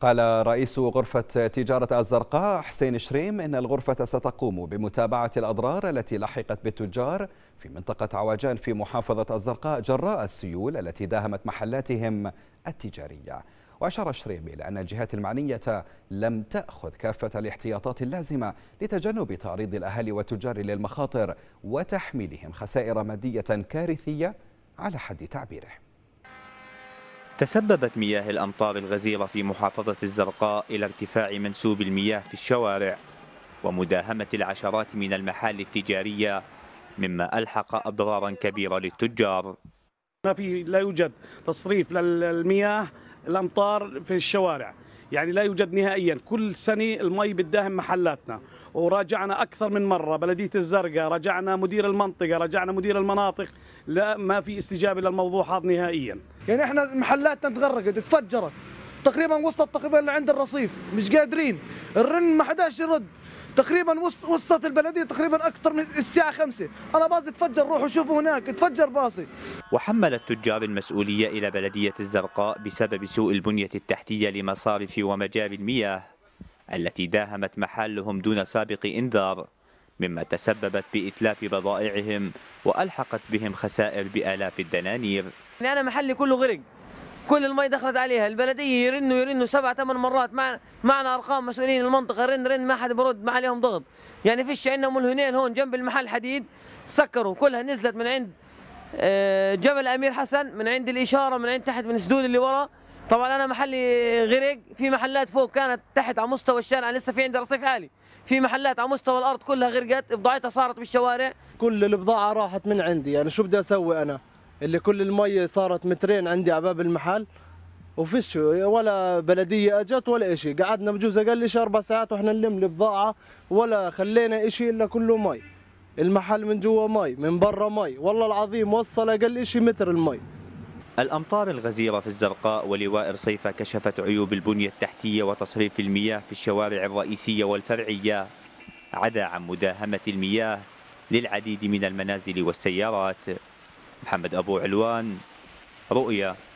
قال رئيس غرفة تجارة الزرقاء حسين شريم إن الغرفة ستقوم بمتابعة الأضرار التي لحقت بالتجار في منطقة عوجان في محافظة الزرقاء جراء السيول التي داهمت محلاتهم التجارية وأشار شريم إلى أن الجهات المعنية لم تأخذ كافة الاحتياطات اللازمة لتجنب تعريض الأهالي والتجار للمخاطر وتحميلهم خسائر مادية كارثية على حد تعبيره تسببت مياه الأمطار الغزيرة في محافظة الزرقاء إلى ارتفاع منسوب المياه في الشوارع ومداهمة العشرات من المحال التجارية مما ألحق أضرارا كبيرة للتجار ما في لا يوجد تصريف للمياه الأمطار في الشوارع يعني لا يوجد نهائيا كل سنة المي بتداهم محلاتنا وراجعنا اكثر من مره بلديه الزرقاء راجعنا مدير المنطقه راجعنا مدير المناطق لا ما في استجابه للموضوع هذا نهائيا يعني احنا محلاتنا تغرقت تفجرت تقريبا وصلت تقريبا لعند الرصيف مش قادرين الرن ما حداش يرد تقريبا وصلت البلديه تقريبا اكثر من الساعه 5 انا باصي تفجر روحوا شوفوا هناك تفجر باصي وحمل التجار المسؤوليه الى بلديه الزرقاء بسبب سوء البنيه التحتيه لمصارف ومجاري المياه التي داهمت محلهم دون سابق إنذار مما تسببت بإتلاف بضائعهم وألحقت بهم خسائر بآلاف الدنانير يعني أنا محلي كله غرق كل المي دخلت عليها البلدية يرنوا يرنوا سبع ثمان مرات معنا, معنا أرقام مسؤولين المنطقة رن رن ما حد برد ما عليهم ضغط يعني فيش عندنا ملهنين هون جنب المحل حديد سكروا كلها نزلت من عند آه، جبل أمير حسن من عند الإشارة من عند تحت من السدود اللي ورا طبعا انا محلي غرق في محلات فوق كانت تحت على مستوى الشارع لسه في عندي رصيف عالي في محلات على مستوى الارض كلها غرقت بضاعتها صارت بالشوارع كل البضاعه راحت من عندي يعني شو بدي اسوي انا اللي كل المي صارت مترين عندي على باب المحل وفيش ولا بلديه اجت ولا شيء قعدنا بجوز اقل شيء اربع ساعات واحنا نلم البضاعه ولا خلينا شيء الا كله مي المحل من جوا مي من برا مي والله العظيم وصل اقل شيء متر المي الأمطار الغزيرة في الزرقاء ولواء رصيفة كشفت عيوب البنية التحتية وتصريف المياه في الشوارع الرئيسية والفرعية عدا عن مداهمة المياه للعديد من المنازل والسيارات محمد أبو علوان رؤيا